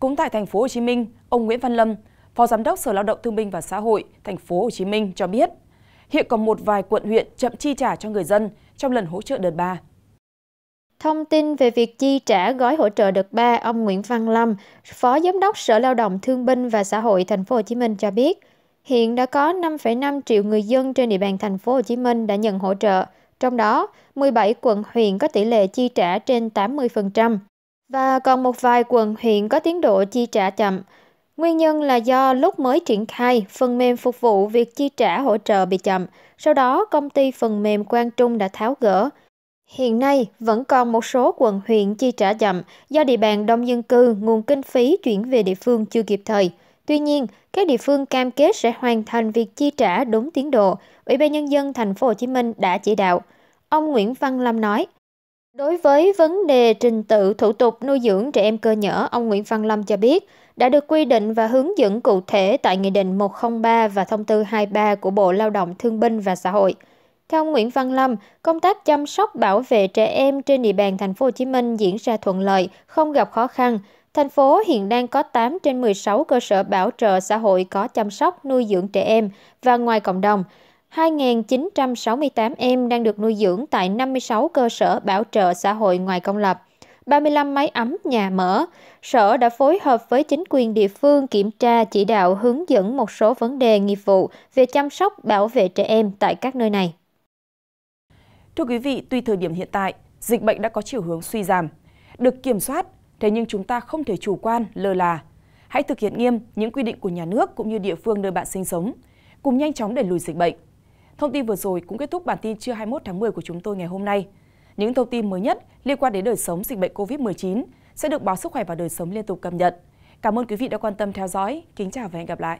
Cũng tại thành phố Hồ Chí Minh, ông Nguyễn Văn Lâm, Phó Giám đốc Sở Lao động Thương binh và Xã hội thành phố Hồ Chí Minh cho biết, hiện còn một vài quận huyện chậm chi trả cho người dân trong lần hỗ trợ đợt 3. Thông tin về việc chi trả gói hỗ trợ đợt 3, ông Nguyễn Văn Lâm, Phó Giám đốc Sở Lao động Thương binh và Xã hội thành phố Hồ Chí Minh cho biết, hiện đã có 5,5 triệu người dân trên địa bàn thành phố Hồ Chí Minh đã nhận hỗ trợ, trong đó 17 quận huyện có tỷ lệ chi trả trên 80% và còn một vài quận huyện có tiến độ chi trả chậm. Nguyên nhân là do lúc mới triển khai, phần mềm phục vụ việc chi trả hỗ trợ bị chậm, sau đó công ty phần mềm Quang Trung đã tháo gỡ. Hiện nay, vẫn còn một số quận huyện chi trả chậm do địa bàn đông dân cư, nguồn kinh phí chuyển về địa phương chưa kịp thời. Tuy nhiên, các địa phương cam kết sẽ hoàn thành việc chi trả đúng tiến độ. Ủy ban nhân dân thành phố Hồ Chí Minh đã chỉ đạo. Ông Nguyễn Văn Lâm nói: đối với vấn đề trình tự thủ tục nuôi dưỡng trẻ em cơ nhở ông nguyễn văn lâm cho biết đã được quy định và hướng dẫn cụ thể tại nghị định 103 và thông tư 23 của bộ lao động thương binh và xã hội theo ông Nguyễn Văn Lâm, công tác chăm sóc bảo vệ trẻ em trên địa bàn thành phố Hồ Chí Minh diễn ra thuận lợi, không gặp khó khăn. Thành phố hiện đang có 8 trên 16 cơ sở bảo trợ xã hội có chăm sóc nuôi dưỡng trẻ em và ngoài cộng đồng. 2.968 em đang được nuôi dưỡng tại 56 cơ sở bảo trợ xã hội ngoài công lập, 35 máy ấm nhà mở. Sở đã phối hợp với chính quyền địa phương kiểm tra chỉ đạo hướng dẫn một số vấn đề nghiệp vụ về chăm sóc bảo vệ trẻ em tại các nơi này. Thưa quý vị, tuy thời điểm hiện tại, dịch bệnh đã có chiều hướng suy giảm, được kiểm soát, thế nhưng chúng ta không thể chủ quan, lơ là. Hãy thực hiện nghiêm những quy định của nhà nước cũng như địa phương nơi bạn sinh sống, cùng nhanh chóng đẩy lùi dịch bệnh. Thông tin vừa rồi cũng kết thúc bản tin trưa 21 tháng 10 của chúng tôi ngày hôm nay. Những thông tin mới nhất liên quan đến đời sống dịch bệnh COVID-19 sẽ được báo Sức khỏe và Đời sống liên tục cập nhật. Cảm ơn quý vị đã quan tâm theo dõi. Kính chào và hẹn gặp lại.